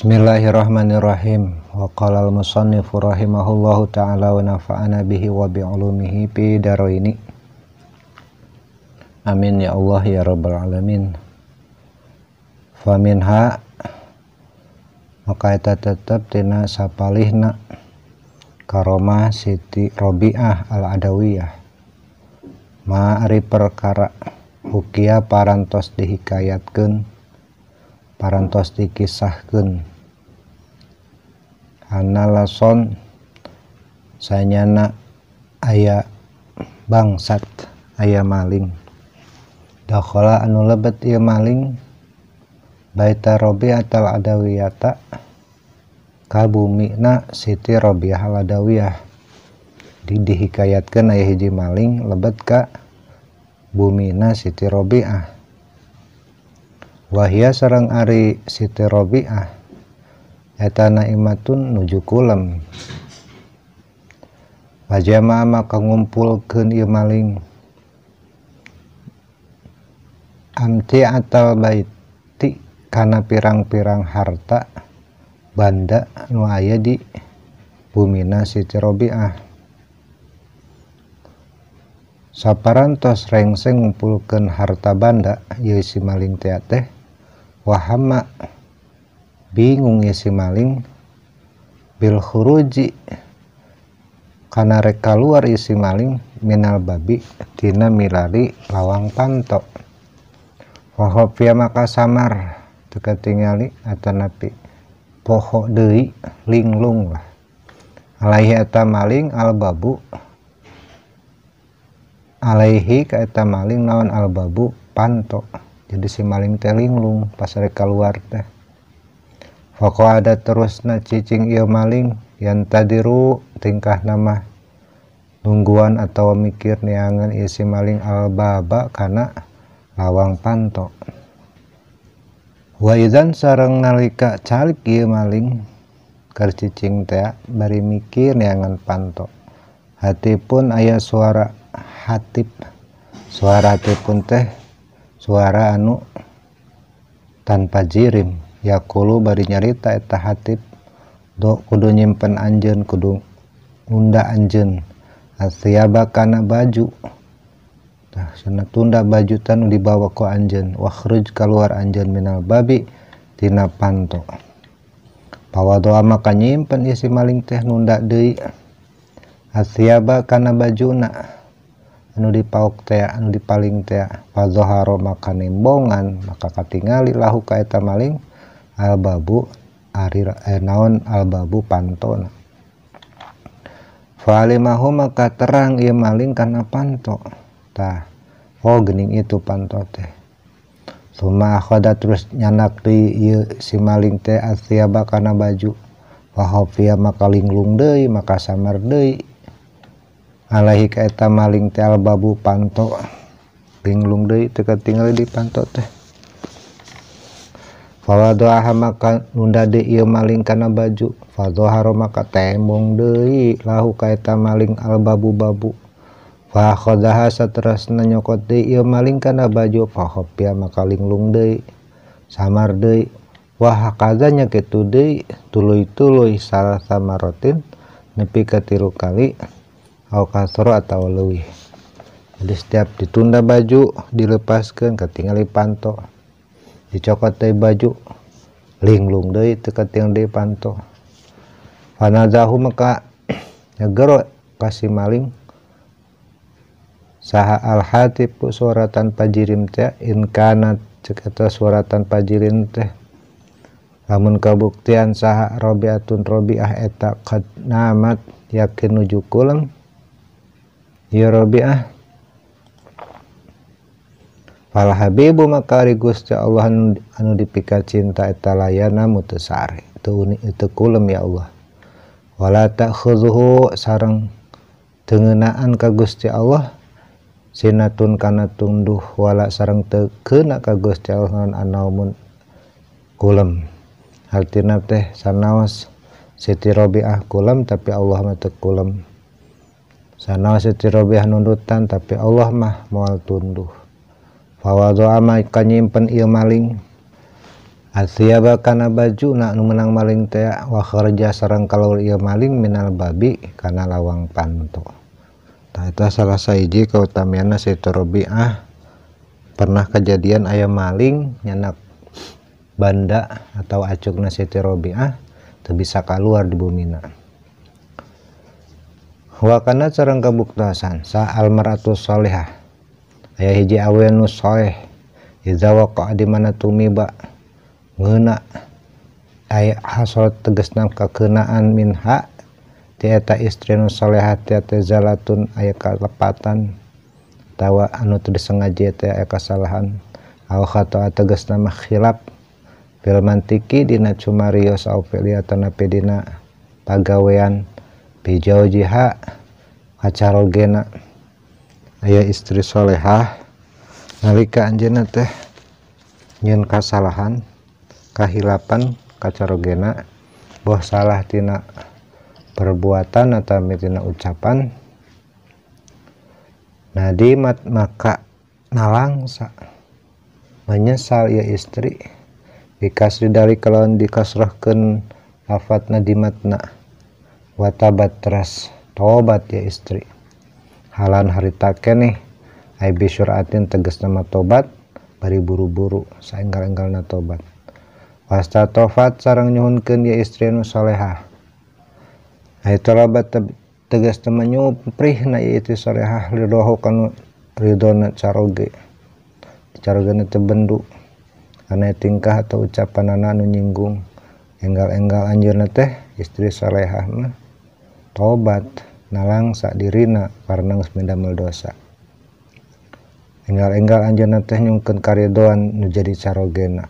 Bismillahirrahmanirrahim. Wa qala al-musannifu rahimahullahu taala wa nafa'ana bihi wa bi ulumihi fi daraini. Amin ya Allah ya rabbal alamin. Faminha maka eta tetep tina sapalihna karoma Siti Robiah al-Adawiyah. Ma'ari perkara hukia parantos dihikayatkeun parantos dikisahkan son sayanyanak aya bangsat aya maling doko anu lebetia maling Baita Rob atau adawiyata kabumi na Siti Robiahhalawiah didihikayaatkan Ay hijji maling lebet Kak Bumi Siti Rob ahwahia serrang Ari Siti Robah eta imatun nuju kulem Pajama maka ngumpulkeun ieu maling Amti atau baiti kana pirang-pirang harta banda nu aya di bumina Siti Robiah saparantos rengseng ngumpulkeun harta banda ieu si maling teh wahamak. bingung is si maling Bilhurji karena reka luar isi maling minal babitina milari lawang pantokhopfia maka samarpik pohok Dewi linglung lah Alaihi maling al-babu Alaihi kaeta maling lawan al-babu pantok jadi si maling te linglung pas reka keluarnya Pokok ada terus na cicing ia maling yang ru tingkah nama nungguan atau mikir niangan isi maling albaba karena lawang panto. Waidan sarang nalika calik ia maling ker cicing teh bari mikir niangan panto. Hati pun ayah suara hatip suara hati pun teh suara anu tanpa jirim yakulu bari nyarita eta hatib do kudu nyimpen anjen kudu nunda anjen asyaba kana baju nah sana tunda baju tanu dibawa ku anjen wakhruj keluar anjen minal babi tina panto doa maka nyimpen isi maling teh nunda deui asyaba kana bajuna anu dipaok teh anu dipaling teh fazoharo maka embongan, maka katingali lahu kaita maling albabu Arion eh, al-babu pantton maka terang maling karena pantotah oh, itu panto teh cumkhoda terus nyanak baju makalung De makar Alai mal albabu pantolinglum Deting di panto teh punya maling baju fa lahu kaeta maling albabu babu fakhonyoko maling baju makaling lung samar Wahzanya ke tulu itu salah sama rotin nepi ke tiru kali aoro atau luwi di setiap ditunda baju dilepaskan ketingali pantoa dicokot dari baju linglung dari tekat yang di panto Panadahu maka nyegero kasih maling saha al hatipu tanpa jirim teh inkanat ceketa suara tanpa jirim teh Namun kebuktian saha robiatun robiah etak kad namat yakin nuju kulam ya robiah pala habibu makari Gusti Allah anu, anu dipika cinta eta layana mutasari itu itu kulem ya Allah wala khuzuhu sarang tengenaan ka Gusti Allah sinatun kana tunduh wala sarang tekena keuna ka Gusti Allah naon anaumun kulem artinya teh sanawas Siti Robiah kulem tapi Allah mah teu kulem sanaos Siti Robiah nundutan tapi Allah mah mual tunduh fawadoa ma nyimpen ieu maling asyaba kana baju nak nu menang maling teh wa kerja sareng kalau ieu maling minal babi kana lawang panto tah eta salah kau kautamiana Siti Robiah pernah kejadian ayam maling nyanak banda atau acukna Siti Robiah teu bisa keluar di bumina kana sarang kabuktasan sa almaratus salihah punya hija a nuso wa ko dimana tumibak ngak has tegesnam kekenaan minha tita istri nusholehhatizalatun ayaatan tawa anuengaji kasalahan Atua tena makhhilab filmman tikidinana cummiyo sauliaatan napidina pagawean pijau jiha acara genak ayah istri solehah nalika anjena teh nyen kasalahan kahilapan kacarogena boh salah tina perbuatan atau mitina ucapan nadi mat maka nalangsa menyesal ya istri dikasri dari kelawan dikasrohkan lafat matna watabat teras tobat ya istri halan haritake nih ibi syuratin tegas nama tobat bari buru-buru enggal na tobat wasta tofat sarang nyuhunkeun ya istri nu soleha. ai tolabat tegas temanyu prihna ya istri soleha, ridoho kanu ridona caroge caroge na tebendu karena tingkah atau ucapan anak nu nyinggung enggal-enggal na teh istri soleha, na tobat na langsa di Rina warangminameldosa enal-enngal Anjana tehnykan karyaan menjadi sarogena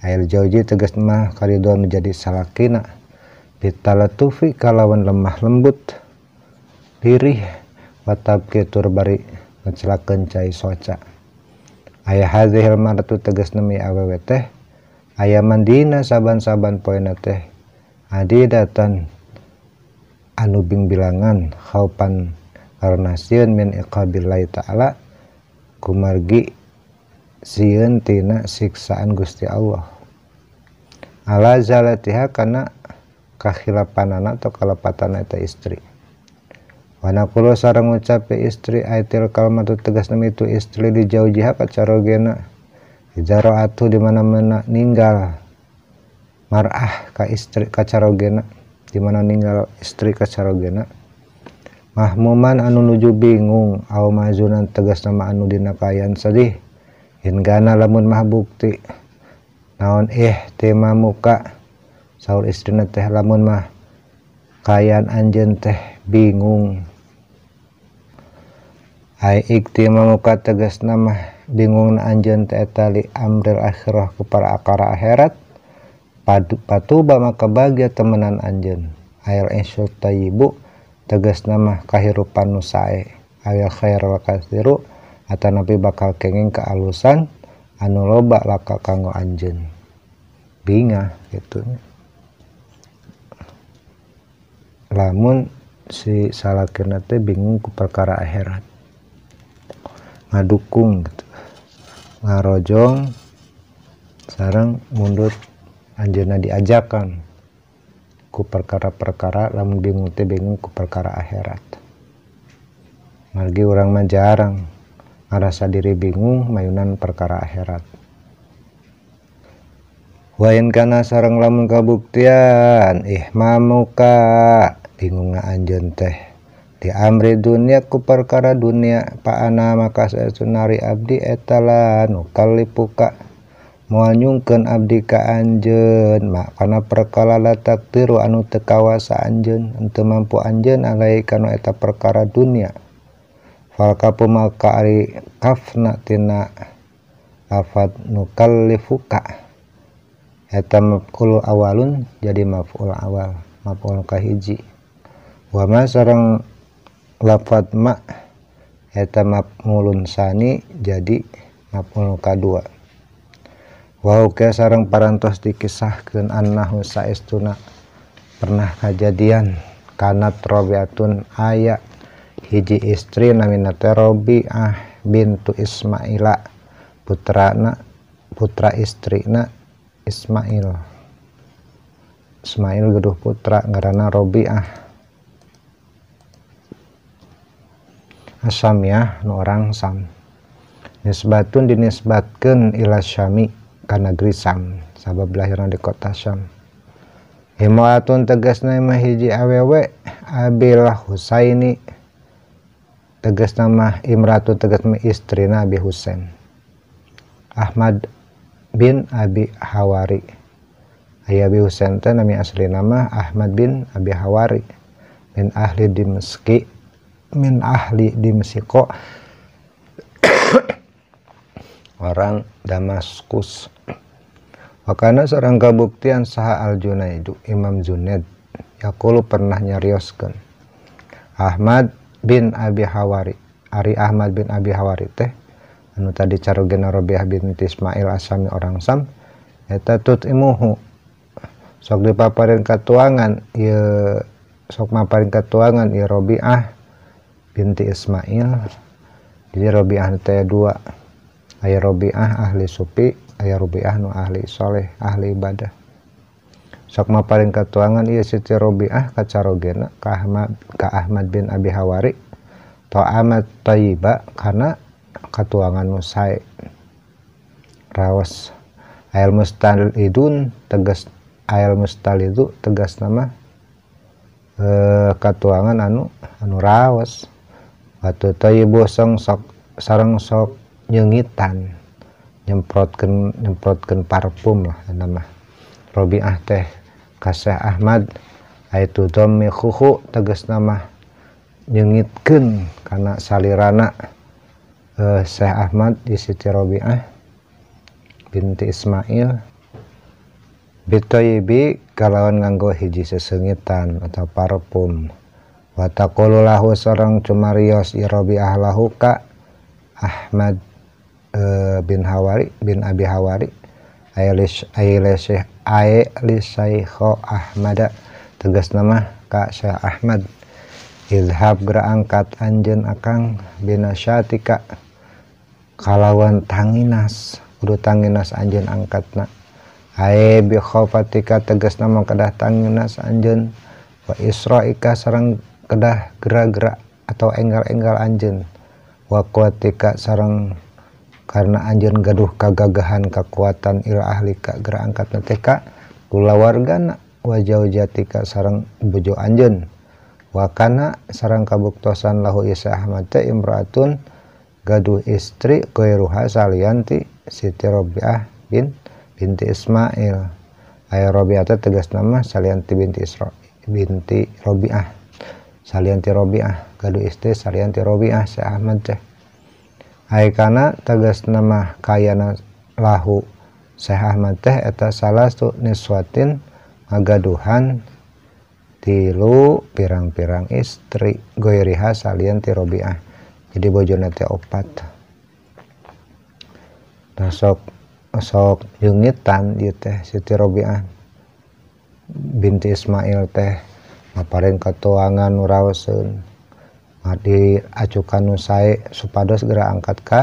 air jauji tegasnemah karyaan menjadi salakinnapita tufi kalawan lemah lembut diriih watapturbari mencelakeni soca Ayah Hailtu tegas nemi awW teh aya mandinasaban-saban poina teh Adatan Anu bing bilangan haupan karena siun min iqabillahi ta'ala kumargi siun tina siksaan gusti Allah ala zalatiha karena kakhilapanana atau kalepatan eta istri wana kulo sarang ucapi istri aitil kalmatu tegas nam itu istri di jauh jihak kacarogena Ijaro atu dimana mana ninggal marah ka istri kacarogena di mana meninggal istri kearogenak mahmuman anu luju bingung a mazunan tegas nama anudinakayan sedih inganamun mah bukti naon eh tema muka Saul istri teh lamun mah Kaan Anjen teh bingungti maumuka tegas nama bingung Anjen teh tali Amril akhirarah kepada akara airat patu ba keba temenan Anjen airbu tegas nama kahirpan Nu Kh bakalkenging ke alusan anu lobak laka kanggo Anjen bina gitu namunmun si salah kinate bingungku perkara akhirat madukung ngarojong sarang mundurnya anjeuna diajakan ku perkara-perkara lamun bingung teh bingung ku perkara akhirat margi orang mah jarang ngerasa diri bingung mayunan perkara akhirat wain kana sarang lamun kabuktian ih mamuka bingung anjeun teh di amri dunia ku perkara dunia paana maka saya sunari abdi etala nukalipuka Mau nyungken abdika Anjen mak karena perkalala tiru anu tekawasa Anjen untuk mampu Anjen alai kana eta perkara dunia falka pemaka ari kafna tina nukal nukallifuka eta maf'ul awalun jadi maf'ul awal maf'ul kahiji wama sarang lafat ma eta maf'ulun sani jadi maf'ul kadua Wow ke sarang parantos dikisahkan annahu saestuna pernah kejadian karena robiatun ayat hiji istri namina ah bintu Ismaila putra putrana putra istri na Ismail Ismail geduh putra ngarana Robi ah Asam ya nu orang Sam nisbatun dinisbatkan ila Syami karena negeri sabab lahirna di kota Sam Himawatun tegasna ima hiji awewe Abil Husaini tegas nama Imratu tegas nama istri Nabi Husain Ahmad bin Abi Hawari Ayah Abi Husain teh nami asli nama Ahmad bin Abi Hawari min ahli di Meski. min ahli di Mesiko. orang Damaskus. Wakana seorang kabuktian saha al-Junaidu, Imam Junaid, Yakulu pernah nyarioskan. Ahmad bin Abi Hawari, Ari Ahmad bin Abi Hawari teh, anu tadi carogena Robiah bin Ismail Asami orang Sam, eta tut imuhu, sok dipaparin katuangan, ye, sok maparin katuangan, ya Robiah binti Ismail, jadi Robiah teh dua, Ayah Robiah ahli supi ayah Robiah nu ahli soleh ahli ibadah ma paling ketuangan iya Siti Robiah kacarogena ka Ahmad, ka Ahmad bin Abi Hawari to amat tayyiba karena katuangan musai rawas ayal mustalidun tegas ayal mustalidu tegas nama e, eh, ketuangan anu anu rawas batu tayyibu song sok sarang sok ngitan nyemprotken nyemprotken parfum lah nama Rob ah teh kasse Ahmad itu Tom hu teges nama nyegitken karena sal ranak eh, Syekh Ahmad diicirobi ah binti Ismailtoibi kalauwan nganggo hiji sesengitan atau parpum watakkullahhu seorang cumaryrios Irobiahlahuka Ahmad di Eh, bin Hawari bin Abi Hawari Ailisaiho Ahmadah tegas nama Kak Syekh Ahmad Ilhab gera angkat anjen akang binasyatika kalawan tanginas udah tanginas anjen angkat angkatna ae khofatika tegas nama kedah tanginas anjen wa isroika sarang kedah gerak-gerak atau enggal-enggal anjen wa kuatika sarang karena anjun gaduh kagagahan kekuatan ira ahli ka gerak angkat nateka kula wargana wajau jatika sarang bejo anjen wakana sarang kabuktosan lahu isa ahmad imraatun gaduh istri koiruha salianti siti robiah bin binti ismail ayah robiah tegas nama salianti binti isra binti robiah salianti robiah gaduh istri salianti robiah si ahmad teh Haikana tegas nama kay lahu seah mateh eta salah suniswatin maggaduhan tilu pirang-pirang istri goiriha salyan tirobiah jadi bojo opatokok yitan sitirobi binti Ismail teh ngaapain ketuangan muun. diajukan nusai supados gera angkat ka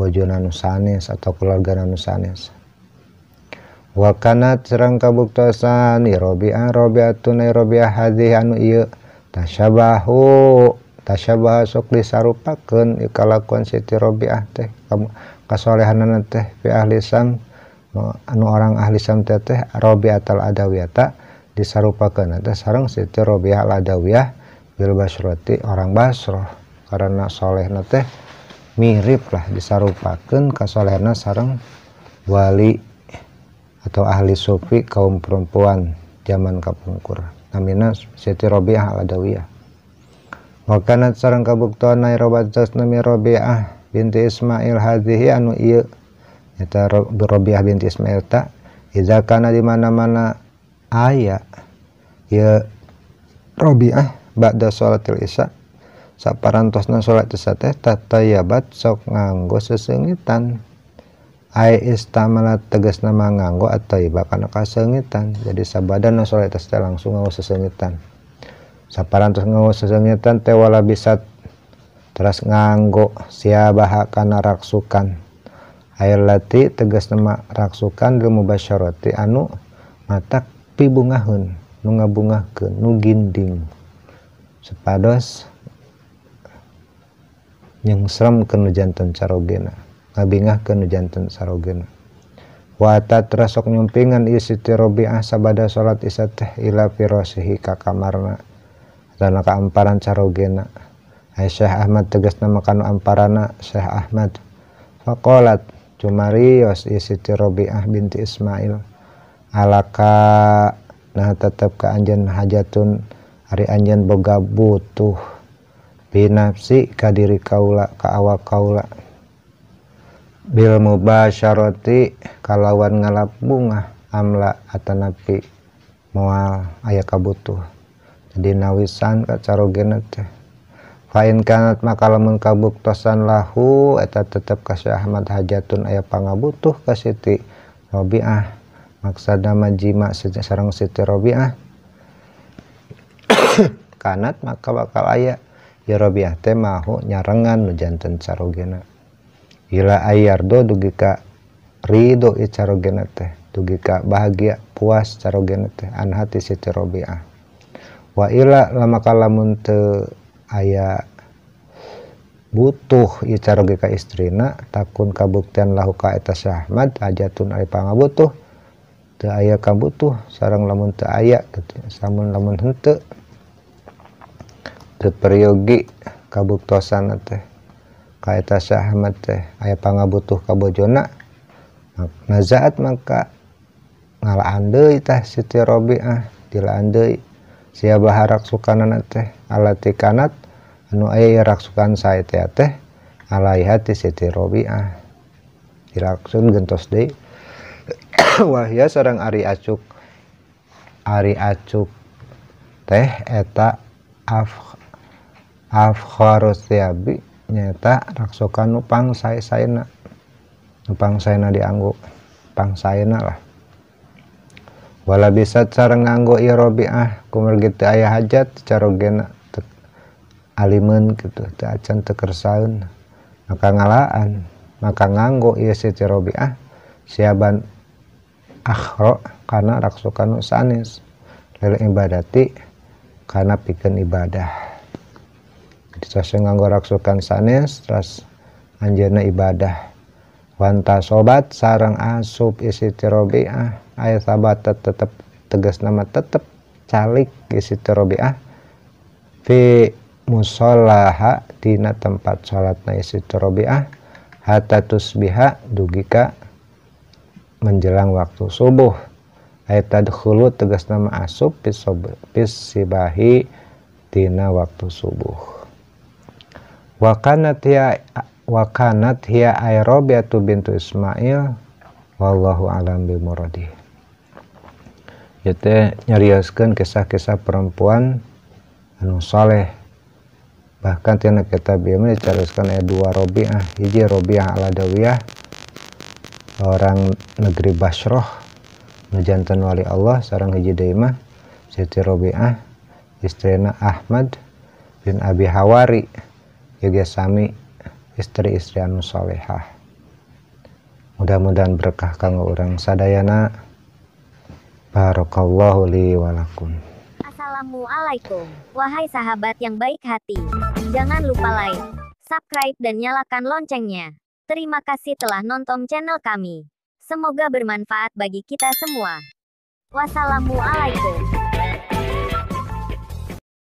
bojoan nusanes atau keluargaan nusanes Wakanaat Serang kabuktesanirobiatu Nairobiah haduuk tasyaabahu tasyabahaok disarrupaken ikalaku Sitirobiah kasolehanan ah lisan anu orang ahlisantete adawita disarrupaken ada sarang Sitirobi adawiah bil basroti orang Basroh karena solehna teh mirip lah disarupakan solehna sarang wali atau ahli sufi kaum perempuan zaman kapungkur namina Siti Robiah aladawiyah. adawiyah Wakanat sarang kabuktuan nai robat nami Robiah binti Ismail hadhihi anu iya Nyata Robiah binti Ismail tak Iza kana dimana-mana ayah Ya Robiah punya sala sapapan tos na salat teh tata batsok nganggo sesengitan tegas nama nganggo at kasengitan jadi sabadadanlat teh langsung nga sesgitan saparan ngawa sesengetan tewala bisa terus nganggo Sibahakana raksukan air lati tegas nama raksukan gemubasyaroti anu mata pibungahunbunga bungah keugin dinggung Sepados, yang serem kena jantan carogena ngabingah kena jantan sarogena Wata terasok nyumpingan isiti robiah sabada salat isateh ila firasihi kakamarna dan keamparan amparan carogena Hai Syekh Ahmad tegas nama kanu amparana Syekh Ahmad fakolat cumarios isiti robiah binti Ismail alaka nah tetap keanjen anjen hajatun anjan boga butuh binafsi ka diri kaula kawak kaula Bilmubayaroti kalawan ngalap bunga amla atan napi muaal aya ka butuh jadi nawisan ka caro genetnya fa kanat maka kalau mengkabuktosan lahueta tetap kasih Ahmad hajatun ayahpangga butuh ke Siti Robbiah maksa da majimakti seorang Siti Robbiah kanat maka bakal aya yarobiahmahhu nyarengan jantan Ila do Ridho bahagia puas gene anhati si waila lama la aya butuh cargeka istri takun kabuktian lahukaeta symad aja tunaipang butuh the aya ka butuh sarang lamunt aya samun lamun hente peryogi kabukto sana teh kaeta sy teh aya panga butuh kabojona nazaat maka nga and teh Sitirobi ah dila siaba rak suukanan teh alati kanat anu raksukan teh alai hati Sitirobi ah dirakungenttoswah ya seorang Ari Acuk Ari Acuk teh eta af afkharus tiabi nyata raksoka nu pangsai saena nu pangsaena dianggo pangsaena lah wala bisa cara nganggo ah, kumar gitu ayah hajat cara gena alimen gitu teu acan teu maka ngalaan maka nganggo iya si ah, siaban akhro karena raksokan nu sanes lil ibadati karena pikeun ibadah Sase nganggo raksukan sanes terus anjena ibadah. Wanta sobat sarang asup isi terobiah ayat sabat tetep tegas nama tetep calik isi terobiah fi musolaha dina tempat na isi terobiah hatta tusbiha dugika menjelang waktu subuh ayat tadkhulu tegas nama asup pis sibahi dina waktu subuh wa kanat hiya wa kanat hiya bintu Ismail wallahu alam bi muradi yaitu nyarioskeun kisah-kisah perempuan anu saleh bahkan tina kitab biar mah dicaroskeun aya dua Rabi'ah hiji Rabi'ah al-Adawiyah orang negeri Basroh nujantan wali Allah seorang hiji daimah Siti Rabi'ah istrina Ahmad bin Abi Hawari juga sami istri-istri anu solehah mudah-mudahan berkah kanggo orang sadayana barokallahu li walakum Assalamualaikum wahai sahabat yang baik hati jangan lupa like subscribe dan nyalakan loncengnya terima kasih telah nonton channel kami semoga bermanfaat bagi kita semua wassalamualaikum